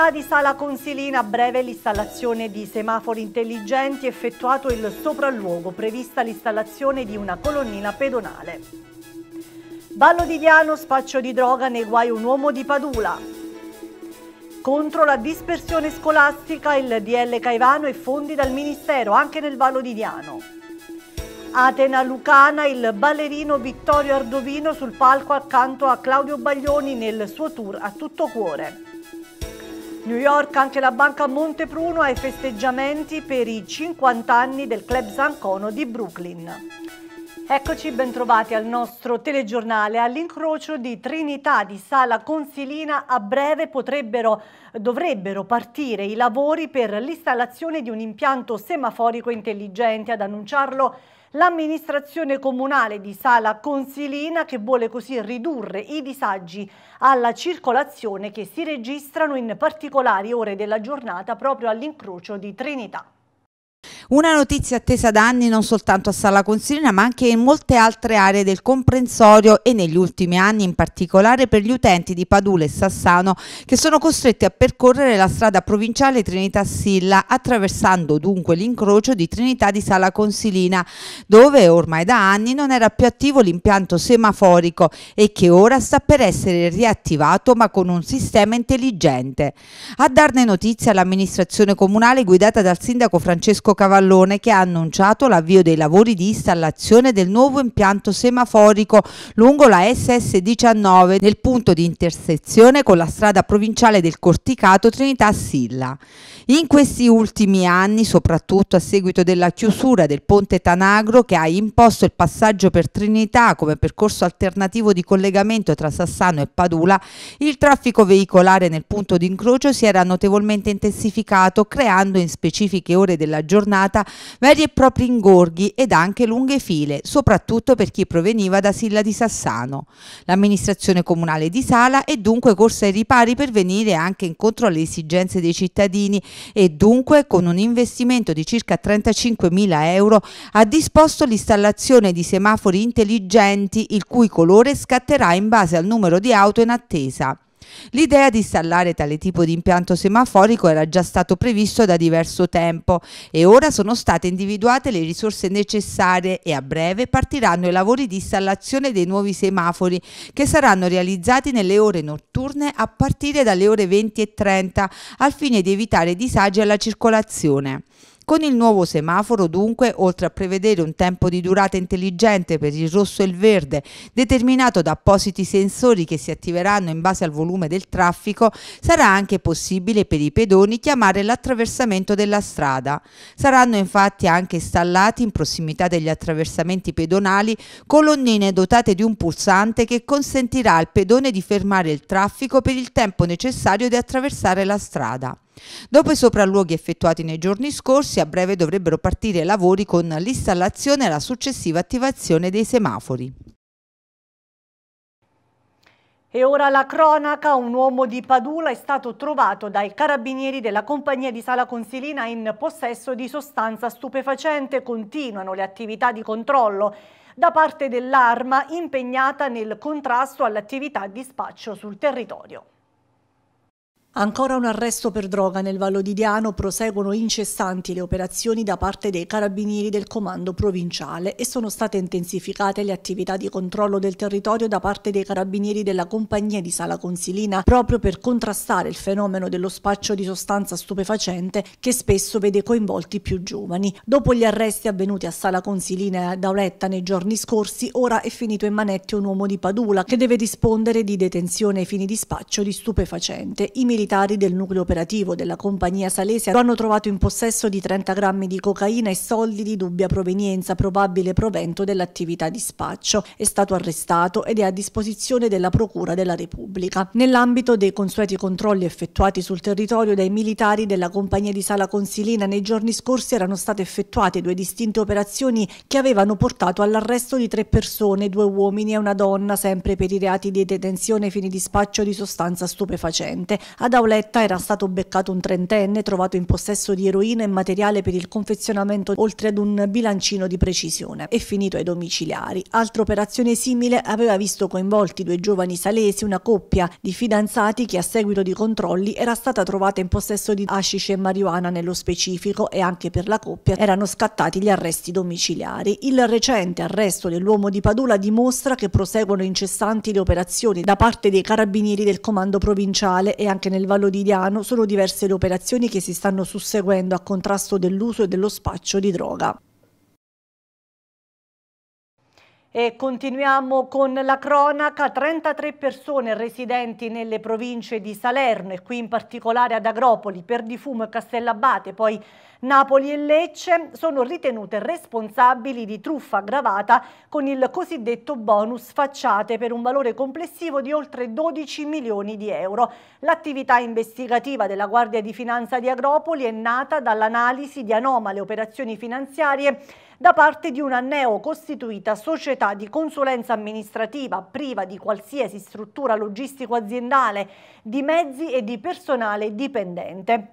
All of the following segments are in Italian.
città di Sala Consilina a breve l'installazione di semafori intelligenti effettuato il sopralluogo prevista l'installazione di una colonnina pedonale. Ballo di Diano, spaccio di droga, nei guai un uomo di Padula. Contro la dispersione scolastica il DL Caivano e fondi dal Ministero anche nel Vallo di Diano. Atena Lucana, il ballerino Vittorio Ardovino sul palco accanto a Claudio Baglioni nel suo tour a tutto cuore. New York anche la banca Montepruno i festeggiamenti per i 50 anni del Club Zancono di Brooklyn. Eccoci bentrovati al nostro telegiornale. All'incrocio di Trinità di Sala Consilina a breve potrebbero, dovrebbero partire i lavori per l'installazione di un impianto semaforico intelligente. Ad annunciarlo l'amministrazione comunale di Sala Consilina che vuole così ridurre i disagi alla circolazione che si registrano in particolari ore della giornata proprio all'incrocio di Trinità. Una notizia attesa da anni non soltanto a Sala Consilina ma anche in molte altre aree del comprensorio e negli ultimi anni in particolare per gli utenti di Padule e Sassano che sono costretti a percorrere la strada provinciale Trinità Silla attraversando dunque l'incrocio di Trinità di Sala Consilina dove ormai da anni non era più attivo l'impianto semaforico e che ora sta per essere riattivato ma con un sistema intelligente. A darne notizia l'amministrazione comunale guidata dal sindaco Francesco Francesco Cavallone che ha annunciato l'avvio dei lavori di installazione del nuovo impianto semaforico lungo la SS19 nel punto di intersezione con la strada provinciale del Corticato Trinità Silla. In questi ultimi anni, soprattutto a seguito della chiusura del ponte Tanagro che ha imposto il passaggio per Trinità come percorso alternativo di collegamento tra Sassano e Padula, il traffico veicolare nel punto di incrocio si era notevolmente intensificato creando in specifiche ore della giornata giornata veri e propri ingorghi ed anche lunghe file, soprattutto per chi proveniva da Silla di Sassano. L'amministrazione comunale di Sala è dunque corsa ai ripari per venire anche incontro alle esigenze dei cittadini e dunque con un investimento di circa 35.000 euro ha disposto l'installazione di semafori intelligenti il cui colore scatterà in base al numero di auto in attesa. L'idea di installare tale tipo di impianto semaforico era già stato previsto da diverso tempo e ora sono state individuate le risorse necessarie e a breve partiranno i lavori di installazione dei nuovi semafori che saranno realizzati nelle ore notturne a partire dalle ore 20 e 30 al fine di evitare disagi alla circolazione. Con il nuovo semaforo dunque, oltre a prevedere un tempo di durata intelligente per il rosso e il verde, determinato da appositi sensori che si attiveranno in base al volume del traffico, sarà anche possibile per i pedoni chiamare l'attraversamento della strada. Saranno infatti anche installati in prossimità degli attraversamenti pedonali colonnine dotate di un pulsante che consentirà al pedone di fermare il traffico per il tempo necessario di attraversare la strada. Dopo i sopralluoghi effettuati nei giorni scorsi, a breve dovrebbero partire lavori con l'installazione e la successiva attivazione dei semafori. E ora la cronaca, un uomo di Padula è stato trovato dai carabinieri della compagnia di Sala Consilina in possesso di sostanza stupefacente. Continuano le attività di controllo da parte dell'arma impegnata nel contrasto all'attività di spaccio sul territorio. Ancora un arresto per droga nel Vallo di Diano, proseguono incessanti le operazioni da parte dei carabinieri del comando provinciale e sono state intensificate le attività di controllo del territorio da parte dei carabinieri della compagnia di Sala Consilina proprio per contrastare il fenomeno dello spaccio di sostanza stupefacente che spesso vede coinvolti più giovani. Dopo gli arresti avvenuti a Sala Consilina e ad Auletta nei giorni scorsi, ora è finito in manette un uomo di Padula che deve rispondere di detenzione ai fini di spaccio di stupefacente. I militari del nucleo operativo della compagnia Salesia lo hanno trovato in possesso di 30 grammi di cocaina e soldi di dubbia provenienza, probabile provento dell'attività di spaccio. È stato arrestato ed è a disposizione della Procura della Repubblica. Nell'ambito dei consueti controlli effettuati sul territorio dai militari della compagnia di Sala Consilina nei giorni scorsi erano state effettuate due distinte operazioni che avevano portato all'arresto di tre persone, due uomini e una donna, sempre per i reati di detenzione fini di spaccio di sostanza stupefacente. A ad Auletta era stato beccato un trentenne trovato in possesso di eroina e materiale per il confezionamento oltre ad un bilancino di precisione e finito ai domiciliari. Altra operazione simile aveva visto coinvolti due giovani salesi, una coppia di fidanzati che a seguito di controlli era stata trovata in possesso di hashish e marijuana nello specifico e anche per la coppia erano scattati gli arresti domiciliari. Il recente arresto dell'uomo di Padula dimostra che proseguono incessanti le operazioni da parte dei carabinieri del comando provinciale e anche nel nel Vallo di Diano sono diverse le operazioni che si stanno susseguendo a contrasto dell'uso e dello spaccio di droga. E continuiamo con la cronaca, 33 persone residenti nelle province di Salerno e qui in particolare ad Agropoli, Perdifumo e Castellabate, poi Napoli e Lecce sono ritenute responsabili di truffa aggravata con il cosiddetto bonus facciate per un valore complessivo di oltre 12 milioni di euro. L'attività investigativa della Guardia di Finanza di Agropoli è nata dall'analisi di anomale operazioni finanziarie da parte di una neocostituita società di consulenza amministrativa priva di qualsiasi struttura logistico-aziendale, di mezzi e di personale dipendente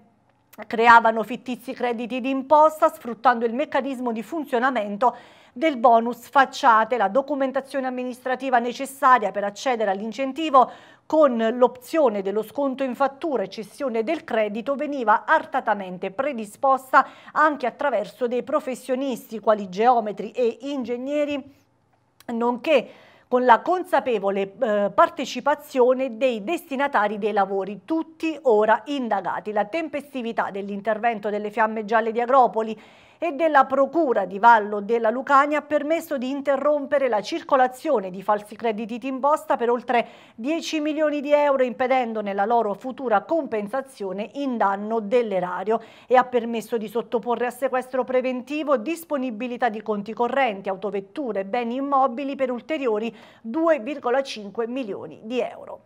creavano fittizi crediti d'imposta sfruttando il meccanismo di funzionamento del bonus facciate, la documentazione amministrativa necessaria per accedere all'incentivo con l'opzione dello sconto in fattura e cessione del credito veniva artatamente predisposta anche attraverso dei professionisti quali geometri e ingegneri, nonché con la consapevole eh, partecipazione dei destinatari dei lavori, tutti ora indagati. La tempestività dell'intervento delle fiamme gialle di Agropoli e della Procura di Vallo della Lucania ha permesso di interrompere la circolazione di falsi crediti d'imposta per oltre 10 milioni di euro, impedendone la loro futura compensazione in danno dell'erario e ha permesso di sottoporre a sequestro preventivo disponibilità di conti correnti, autovetture e beni immobili per ulteriori 2,5 milioni di euro.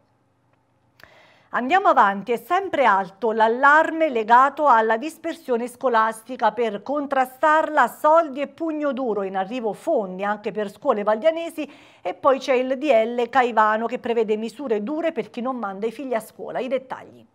Andiamo avanti, è sempre alto l'allarme legato alla dispersione scolastica per contrastarla, soldi e pugno duro, in arrivo fondi anche per scuole valdianesi e poi c'è il DL Caivano che prevede misure dure per chi non manda i figli a scuola. I dettagli.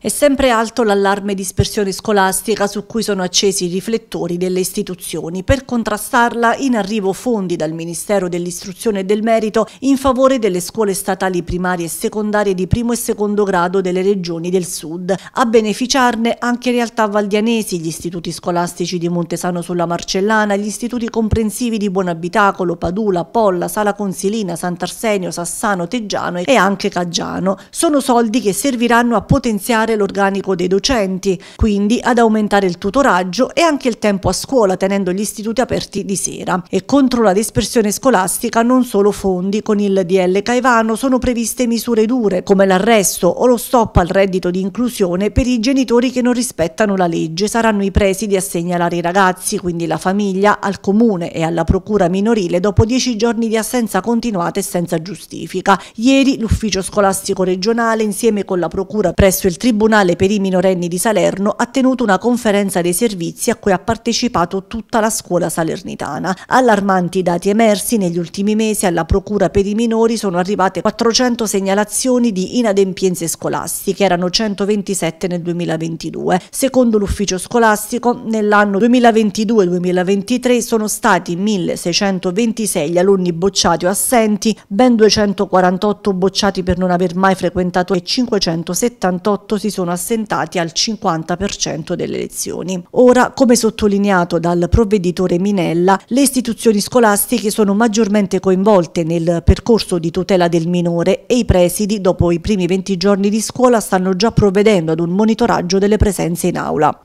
È sempre alto l'allarme dispersione scolastica su cui sono accesi i riflettori delle istituzioni. Per contrastarla in arrivo fondi dal Ministero dell'Istruzione e del Merito in favore delle scuole statali primarie e secondarie di primo e secondo grado delle regioni del sud. A beneficiarne anche realtà valdianesi, gli istituti scolastici di Montesano sulla Marcellana, gli istituti comprensivi di Buonabitacolo, Padula, Polla, Sala Consilina, Sant'Arsenio, Sassano, Teggiano e anche Caggiano. Sono soldi che serviranno a potenziare aumentare l'organico dei docenti, quindi ad aumentare il tutoraggio e anche il tempo a scuola tenendo gli istituti aperti di sera. E contro la dispersione scolastica non solo fondi, con il DL Caivano sono previste misure dure come l'arresto o lo stop al reddito di inclusione per i genitori che non rispettano la legge. Saranno i presidi a segnalare i ragazzi, quindi la famiglia, al comune e alla procura minorile dopo dieci giorni di assenza continuata e senza giustifica. Ieri l'ufficio scolastico regionale insieme con la procura presso il Tribunale Tribunale per i minorenni di Salerno ha tenuto una conferenza dei servizi a cui ha partecipato tutta la scuola salernitana. Allarmanti dati emersi negli ultimi mesi alla Procura per i minori sono arrivate 400 segnalazioni di inadempienze scolastiche, erano 127 nel 2022. Secondo l'ufficio scolastico, nell'anno 2022-2023 sono stati 1626 gli alunni bocciati o assenti, ben 248 bocciati per non aver mai frequentato e 578 si si sono assentati al 50% delle lezioni. Ora, come sottolineato dal provveditore Minella, le istituzioni scolastiche sono maggiormente coinvolte nel percorso di tutela del minore e i presidi, dopo i primi 20 giorni di scuola, stanno già provvedendo ad un monitoraggio delle presenze in aula.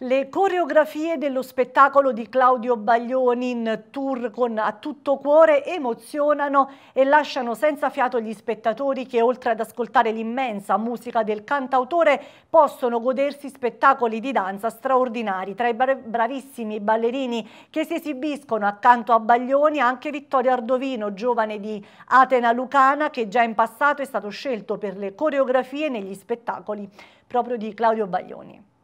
Le coreografie dello spettacolo di Claudio Baglioni in tour con A tutto cuore emozionano e lasciano senza fiato gli spettatori che oltre ad ascoltare l'immensa musica del cantautore possono godersi spettacoli di danza straordinari. Tra i bravissimi ballerini che si esibiscono accanto a Baglioni anche Vittorio Ardovino, giovane di Atena Lucana che già in passato è stato scelto per le coreografie negli spettacoli proprio di Claudio Baglioni.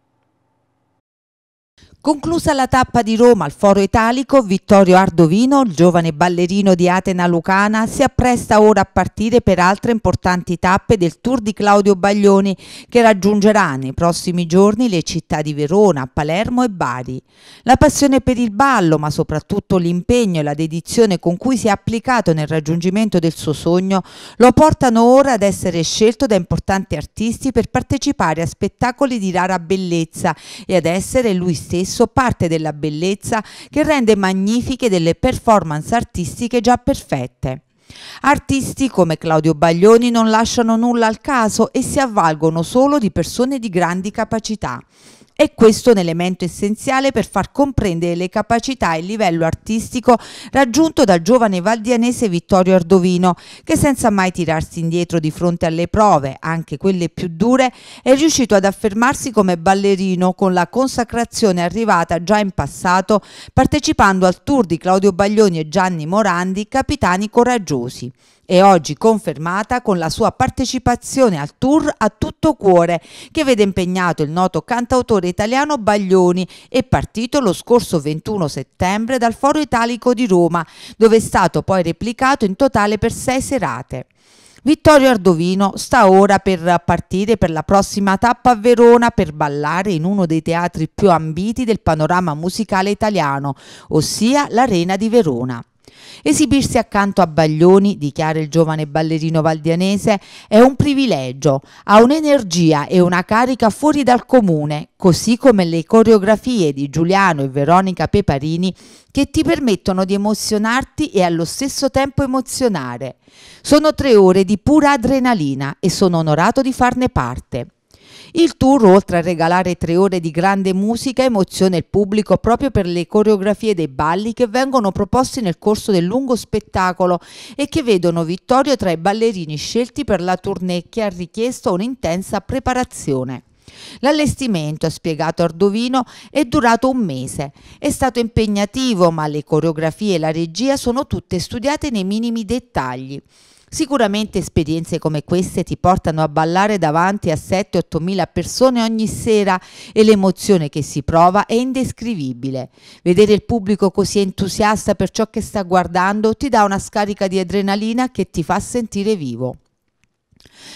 Conclusa la tappa di Roma al Foro Italico, Vittorio Ardovino, il giovane ballerino di Atena Lucana, si appresta ora a partire per altre importanti tappe del Tour di Claudio Baglioni che raggiungerà nei prossimi giorni le città di Verona, Palermo e Bari. La passione per il ballo, ma soprattutto l'impegno e la dedizione con cui si è applicato nel raggiungimento del suo sogno, lo portano ora ad essere scelto da importanti artisti per partecipare a spettacoli di rara bellezza e ad essere lui stesso stesso parte della bellezza che rende magnifiche delle performance artistiche già perfette. Artisti come Claudio Baglioni non lasciano nulla al caso e si avvalgono solo di persone di grandi capacità. È questo un elemento essenziale per far comprendere le capacità e il livello artistico raggiunto dal giovane valdianese Vittorio Ardovino, che senza mai tirarsi indietro di fronte alle prove, anche quelle più dure, è riuscito ad affermarsi come ballerino con la consacrazione arrivata già in passato partecipando al tour di Claudio Baglioni e Gianni Morandi, capitani coraggiosi e oggi confermata con la sua partecipazione al tour a tutto cuore che vede impegnato il noto cantautore italiano Baglioni e partito lo scorso 21 settembre dal Foro Italico di Roma, dove è stato poi replicato in totale per sei serate. Vittorio Ardovino sta ora per partire per la prossima tappa a Verona per ballare in uno dei teatri più ambiti del panorama musicale italiano, ossia l'Arena di Verona. Esibirsi accanto a Baglioni, dichiara il giovane ballerino valdianese, è un privilegio, ha un'energia e una carica fuori dal comune, così come le coreografie di Giuliano e Veronica Peparini che ti permettono di emozionarti e allo stesso tempo emozionare. Sono tre ore di pura adrenalina e sono onorato di farne parte. Il tour, oltre a regalare tre ore di grande musica, emoziona il pubblico proprio per le coreografie dei balli che vengono proposti nel corso del lungo spettacolo e che vedono Vittorio tra i ballerini scelti per la tournée che ha richiesto un'intensa preparazione. L'allestimento, ha spiegato Ardovino, è durato un mese. È stato impegnativo, ma le coreografie e la regia sono tutte studiate nei minimi dettagli. Sicuramente esperienze come queste ti portano a ballare davanti a 7-8 mila persone ogni sera e l'emozione che si prova è indescrivibile. Vedere il pubblico così entusiasta per ciò che sta guardando ti dà una scarica di adrenalina che ti fa sentire vivo.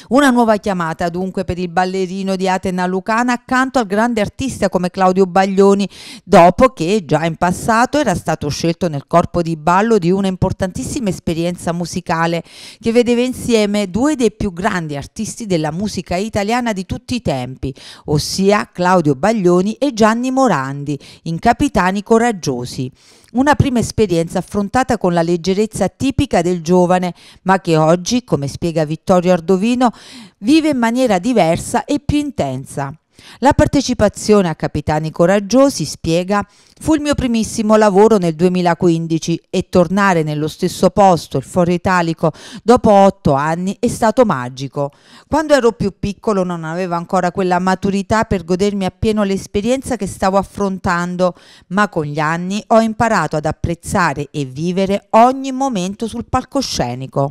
Una nuova chiamata dunque per il ballerino di Atena Lucana accanto al grande artista come Claudio Baglioni, dopo che già in passato era stato scelto nel corpo di ballo di una importantissima esperienza musicale che vedeva insieme due dei più grandi artisti della musica italiana di tutti i tempi, ossia Claudio Baglioni e Gianni Morandi, in Capitani Coraggiosi. Una prima esperienza affrontata con la leggerezza tipica del giovane, ma che oggi, come spiega Vittorio Ardovino, vive in maniera diversa e più intensa. La partecipazione a Capitani Coraggiosi, spiega, fu il mio primissimo lavoro nel 2015 e tornare nello stesso posto, il Foro Italico, dopo otto anni è stato magico. Quando ero più piccolo non avevo ancora quella maturità per godermi appieno l'esperienza che stavo affrontando, ma con gli anni ho imparato ad apprezzare e vivere ogni momento sul palcoscenico.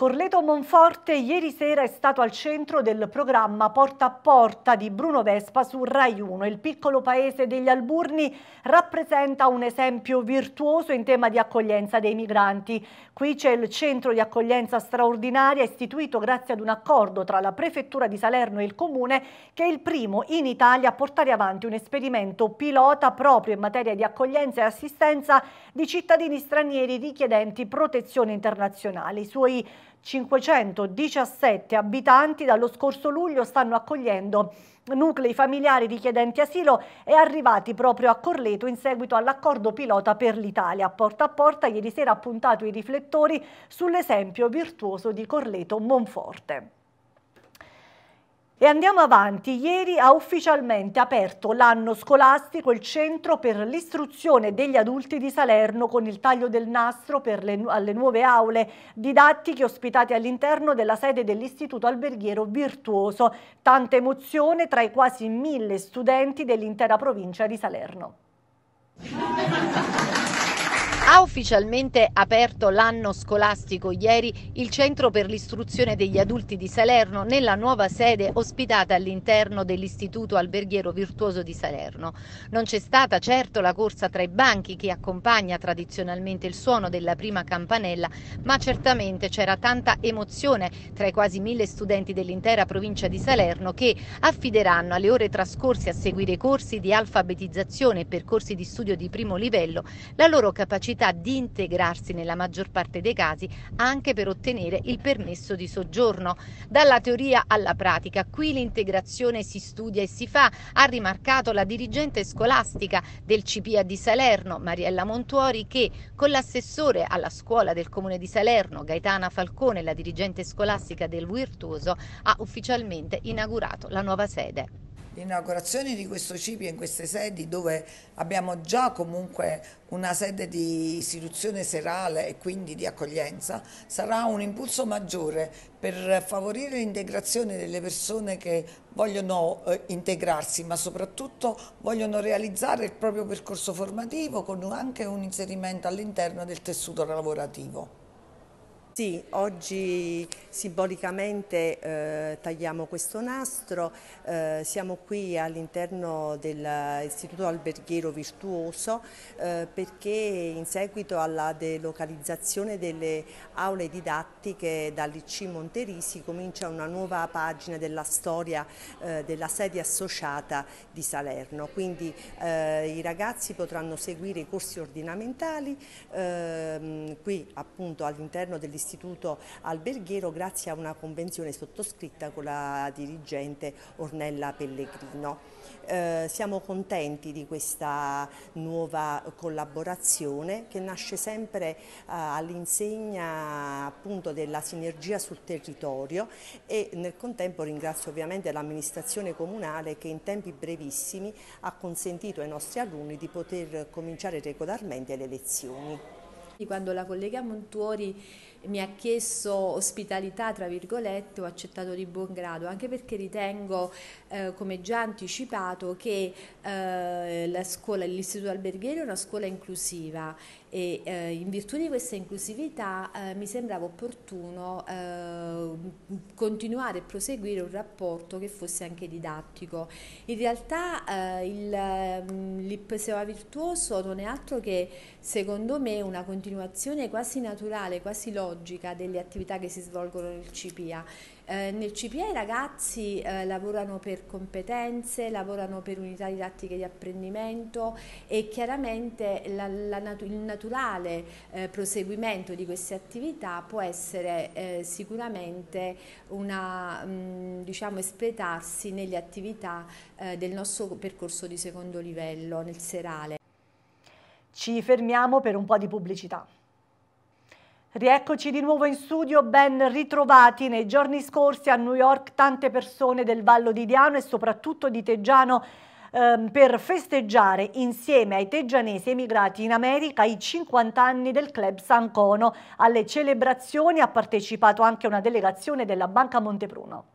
Corleto Monforte ieri sera è stato al centro del programma Porta a Porta di Bruno Vespa su Rai 1. Il piccolo paese degli Alburni rappresenta un esempio virtuoso in tema di accoglienza dei migranti. Qui c'è il centro di accoglienza straordinaria istituito grazie ad un accordo tra la Prefettura di Salerno e il Comune che è il primo in Italia a portare avanti un esperimento pilota proprio in materia di accoglienza e assistenza di cittadini stranieri richiedenti protezione internazionale. I suoi 517 abitanti dallo scorso luglio stanno accogliendo nuclei familiari richiedenti asilo e arrivati proprio a Corleto in seguito all'accordo pilota per l'Italia. Porta a porta ieri sera ha puntato i riflettori sull'esempio virtuoso di Corleto Monforte. E andiamo avanti, ieri ha ufficialmente aperto l'anno scolastico il Centro per l'istruzione degli adulti di Salerno con il taglio del nastro per le, alle nuove aule didattiche ospitate all'interno della sede dell'Istituto Alberghiero Virtuoso. Tanta emozione tra i quasi mille studenti dell'intera provincia di Salerno. Ha ufficialmente aperto l'anno scolastico ieri il Centro per l'istruzione degli adulti di Salerno nella nuova sede ospitata all'interno dell'Istituto Alberghiero Virtuoso di Salerno. Non c'è stata certo la corsa tra i banchi che accompagna tradizionalmente il suono della prima campanella, ma certamente c'era tanta emozione tra i quasi mille studenti dell'intera provincia di Salerno che affideranno alle ore trascorse a seguire corsi di alfabetizzazione e percorsi di studio di primo livello la loro capacità possibilità di integrarsi nella maggior parte dei casi anche per ottenere il permesso di soggiorno. Dalla teoria alla pratica, qui l'integrazione si studia e si fa, ha rimarcato la dirigente scolastica del CPA di Salerno, Mariella Montuori, che con l'assessore alla scuola del comune di Salerno, Gaetana Falcone, la dirigente scolastica del Virtuoso, ha ufficialmente inaugurato la nuova sede l'inaugurazione di questo CIPI in queste sedi dove abbiamo già comunque una sede di istituzione serale e quindi di accoglienza sarà un impulso maggiore per favorire l'integrazione delle persone che vogliono eh, integrarsi ma soprattutto vogliono realizzare il proprio percorso formativo con anche un inserimento all'interno del tessuto lavorativo. Sì, oggi simbolicamente eh, tagliamo questo nastro, eh, siamo qui all'interno dell'Istituto Alberghiero Virtuoso eh, perché in seguito alla delocalizzazione delle aule didattiche dall'IC Monterisi comincia una nuova pagina della storia eh, della sede associata di Salerno, quindi eh, i ragazzi potranno seguire i corsi ordinamentali ehm, qui appunto all'interno dell'istituto dell'Istituto Alberghiero grazie a una convenzione sottoscritta con la dirigente Ornella Pellegrino. Eh, siamo contenti di questa nuova collaborazione che nasce sempre eh, all'insegna appunto della sinergia sul territorio e nel contempo ringrazio ovviamente l'amministrazione comunale che in tempi brevissimi ha consentito ai nostri alunni di poter cominciare regolarmente le lezioni. Quando la collega Montuori mi ha chiesto ospitalità, tra virgolette, ho accettato di buon grado, anche perché ritengo, eh, come già anticipato, che eh, la scuola, l'istituto alberghiero è una scuola inclusiva e eh, in virtù di questa inclusività eh, mi sembrava opportuno eh, continuare e proseguire un rapporto che fosse anche didattico. In realtà eh, il, mm, l'IPSEA virtuoso non è altro che, secondo me, una continuazione quasi naturale, quasi logica pedagogica delle attività che si svolgono nel CPA. Eh, nel CPA i ragazzi eh, lavorano per competenze, lavorano per unità didattiche di apprendimento e chiaramente la, la natu il naturale eh, proseguimento di queste attività può essere eh, sicuramente una, mh, mm, diciamo, espletarsi nelle attività eh, del nostro percorso di secondo livello, nel serale. Ci fermiamo per un po' di pubblicità. Rieccoci di nuovo in studio, ben ritrovati. Nei giorni scorsi a New York tante persone del Vallo di Diano e soprattutto di Teggiano ehm, per festeggiare insieme ai teggianesi emigrati in America i 50 anni del club San Cono. Alle celebrazioni ha partecipato anche una delegazione della Banca Montepruno.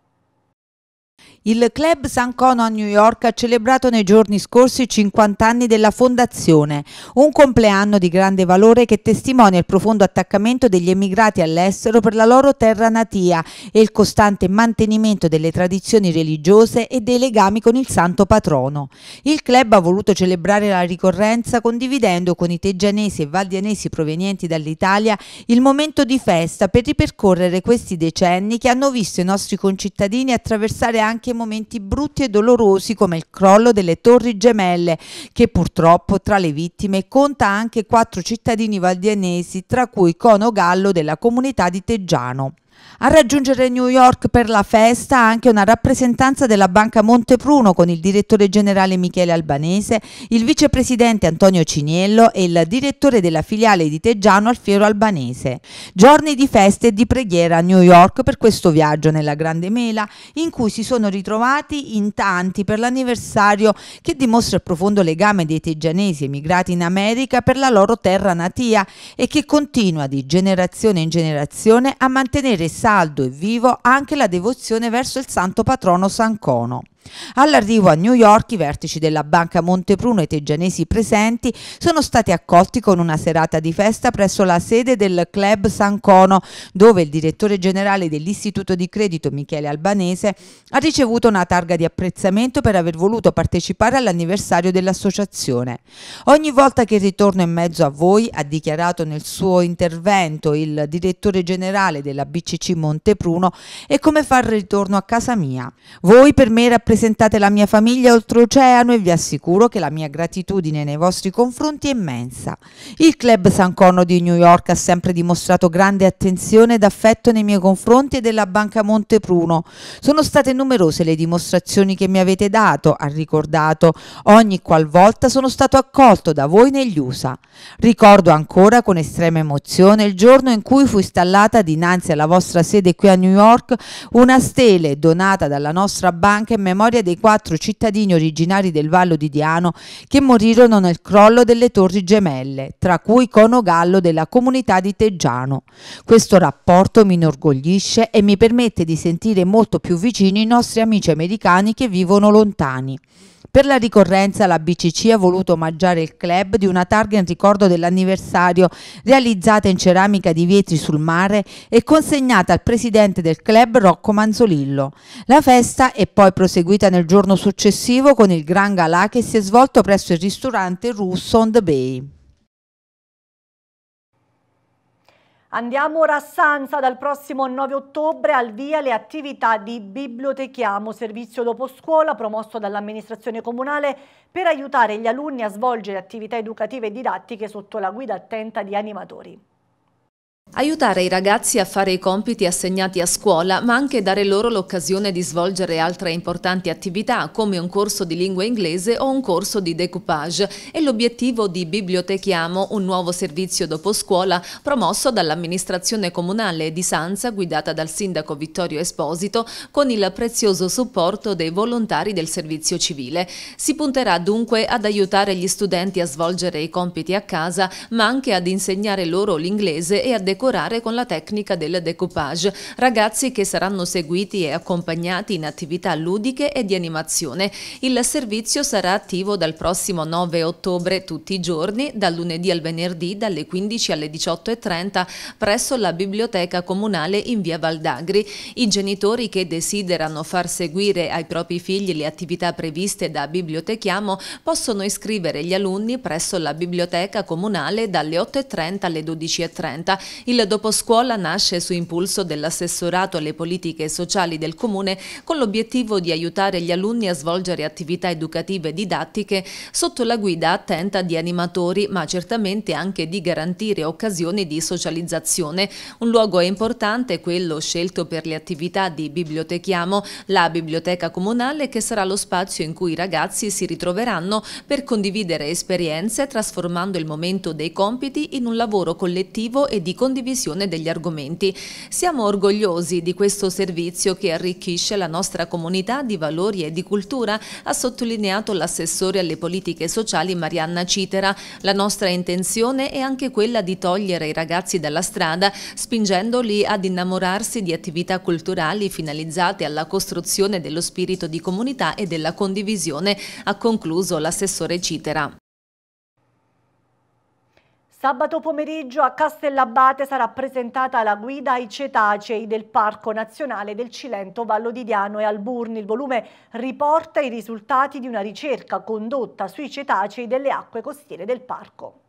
Il club San Cono a New York ha celebrato nei giorni scorsi i 50 anni della fondazione, un compleanno di grande valore che testimonia il profondo attaccamento degli emigrati all'estero per la loro terra natia e il costante mantenimento delle tradizioni religiose e dei legami con il santo patrono. Il club ha voluto celebrare la ricorrenza condividendo con i teggianesi e valdianesi provenienti dall'Italia il momento di festa per ripercorrere questi decenni che hanno visto i nostri concittadini attraversare anche momenti brutti e dolorosi come il crollo delle torri gemelle, che purtroppo tra le vittime conta anche quattro cittadini valdianesi, tra cui Cono Gallo della comunità di Teggiano. A raggiungere New York per la festa anche una rappresentanza della Banca Montepruno con il direttore generale Michele Albanese, il vicepresidente Antonio Ciniello e il direttore della filiale di Teggiano Alfiero Albanese. Giorni di feste e di preghiera a New York per questo viaggio nella Grande Mela in cui si sono ritrovati in tanti per l'anniversario che dimostra il profondo legame dei teggianesi emigrati in America per la loro terra natia e che continua di generazione in generazione a mantenere saldo e vivo anche la devozione verso il santo patrono San Cono. All'arrivo a New York i vertici della Banca Montepruno e i teggianesi presenti sono stati accolti con una serata di festa presso la sede del Club San Cono, dove il direttore generale dell'Istituto di Credito Michele Albanese ha ricevuto una targa di apprezzamento per aver voluto partecipare all'anniversario dell'associazione. Ogni volta che ritorno in mezzo a voi, ha dichiarato nel suo intervento il direttore generale della BCC Montepruno, è come far ritorno a casa mia. Voi per me rappresentate rappresentate la mia famiglia oltreoceano e vi assicuro che la mia gratitudine nei vostri confronti è immensa. Il Club San Conno di New York ha sempre dimostrato grande attenzione ed affetto nei miei confronti e della Banca Montepruno. Sono state numerose le dimostrazioni che mi avete dato, ha ricordato, ogni qualvolta sono stato accolto da voi negli USA. Ricordo ancora con estrema emozione il giorno in cui fu installata dinanzi alla vostra sede qui a New York una stele donata dalla nostra banca in memoria memoria dei quattro cittadini originari del Vallo di Diano che morirono nel crollo delle Torri Gemelle, tra cui Cono Gallo della comunità di Teggiano. Questo rapporto mi inorgoglisce e mi permette di sentire molto più vicini i nostri amici americani che vivono lontani. Per la ricorrenza la BCC ha voluto omaggiare il club di una targa in ricordo dell'anniversario realizzata in ceramica di vetri sul mare e consegnata al presidente del club Rocco Manzolillo. La festa è poi proseguita nel giorno successivo con il Gran Galà che si è svolto presso il ristorante Russo on the Bay. Andiamo ora a Sanza, dal prossimo 9 ottobre al via le attività di Bibliotechiamo, servizio dopo scuola promosso dall'amministrazione comunale per aiutare gli alunni a svolgere attività educative e didattiche sotto la guida attenta di animatori. Aiutare i ragazzi a fare i compiti assegnati a scuola, ma anche dare loro l'occasione di svolgere altre importanti attività, come un corso di lingua inglese o un corso di decoupage, è l'obiettivo di Bibliotechiamo, un nuovo servizio dopo scuola promosso dall'amministrazione comunale di Sanza, guidata dal sindaco Vittorio Esposito, con il prezioso supporto dei volontari del servizio civile. Si punterà dunque ad aiutare gli studenti a svolgere i compiti a casa, ma anche ad insegnare loro l'inglese e a decoupage decorare con la tecnica del decoupage, ragazzi che saranno seguiti e accompagnati in attività ludiche e di animazione. Il servizio sarà attivo dal prossimo 9 ottobre tutti i giorni, dal lunedì al venerdì dalle 15 alle 18.30 presso la Biblioteca Comunale in via Valdagri. I genitori che desiderano far seguire ai propri figli le attività previste da Bibliotechiamo possono iscrivere gli alunni presso la Biblioteca Comunale dalle 8.30 alle 12.30. Il doposcuola nasce su impulso dell'assessorato alle politiche sociali del Comune con l'obiettivo di aiutare gli alunni a svolgere attività educative didattiche sotto la guida attenta di animatori, ma certamente anche di garantire occasioni di socializzazione. Un luogo importante è quello scelto per le attività di Bibliotechiamo, la biblioteca comunale che sarà lo spazio in cui i ragazzi si ritroveranno per condividere esperienze trasformando il momento dei compiti in un lavoro collettivo e di condivisione condivisione degli argomenti. Siamo orgogliosi di questo servizio che arricchisce la nostra comunità di valori e di cultura, ha sottolineato l'assessore alle politiche sociali Marianna Citera. La nostra intenzione è anche quella di togliere i ragazzi dalla strada, spingendoli ad innamorarsi di attività culturali finalizzate alla costruzione dello spirito di comunità e della condivisione, ha concluso l'assessore Citera. Sabato pomeriggio a Castellabate sarà presentata la guida ai cetacei del Parco Nazionale del Cilento, Vallo di Diano e Alburni. Il volume riporta i risultati di una ricerca condotta sui cetacei delle acque costiere del parco.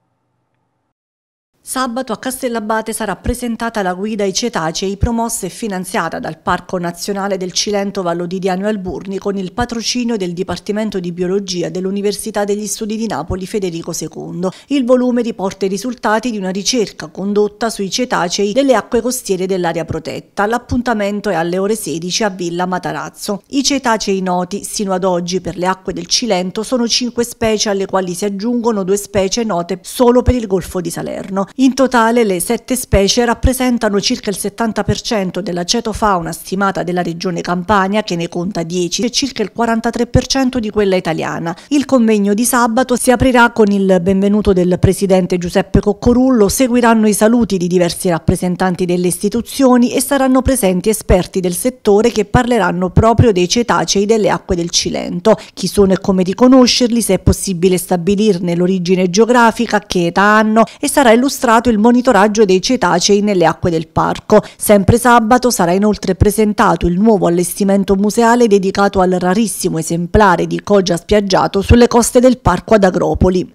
Sabato a Castellabate sarà presentata la guida ai Cetacei promossa e finanziata dal Parco Nazionale del Cilento Vallo Vallodidiano e Alburni con il patrocinio del Dipartimento di Biologia dell'Università degli Studi di Napoli Federico II. Il volume riporta i risultati di una ricerca condotta sui cetacei delle acque costiere dell'area protetta. L'appuntamento è alle ore 16 a Villa Matarazzo. I cetacei noti sino ad oggi per le acque del Cilento sono cinque specie alle quali si aggiungono due specie note solo per il Golfo di Salerno. In totale le sette specie rappresentano circa il 70% della cetofauna stimata della regione Campania, che ne conta 10, e circa il 43% di quella italiana. Il convegno di sabato si aprirà con il benvenuto del presidente Giuseppe Coccorullo, seguiranno i saluti di diversi rappresentanti delle istituzioni e saranno presenti esperti del settore che parleranno proprio dei cetacei delle acque del Cilento, chi sono e come riconoscerli, se è possibile stabilirne l'origine geografica, che età hanno e sarà illustrato illustrato il monitoraggio dei cetacei nelle acque del parco. Sempre sabato sarà inoltre presentato il nuovo allestimento museale dedicato al rarissimo esemplare di cogia spiaggiato sulle coste del parco ad Agropoli.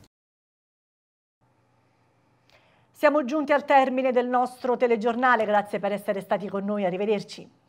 Siamo giunti al termine del nostro telegiornale, grazie per essere stati con noi, arrivederci.